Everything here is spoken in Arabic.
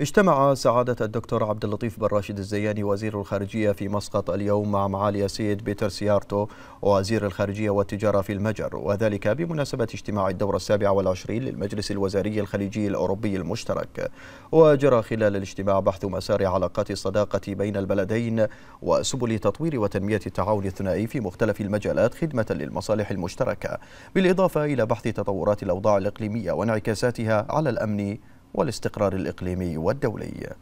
اجتمع سعادة الدكتور عبد اللطيف بن راشد الزياني وزير الخارجية في مسقط اليوم مع معالي السيد بيتر سيارتو وزير الخارجية والتجارة في المجر وذلك بمناسبة اجتماع الدورة السابعة والعشرين للمجلس الوزاري الخليجي الأوروبي المشترك وجرى خلال الاجتماع بحث مسار علاقات الصداقة بين البلدين وسبل تطوير وتنمية التعاون الثنائي في مختلف المجالات خدمة للمصالح المشتركة بالإضافة إلى بحث تطورات الأوضاع الإقليمية وانعكاساتها على الأمن والاستقرار الإقليمي والدولي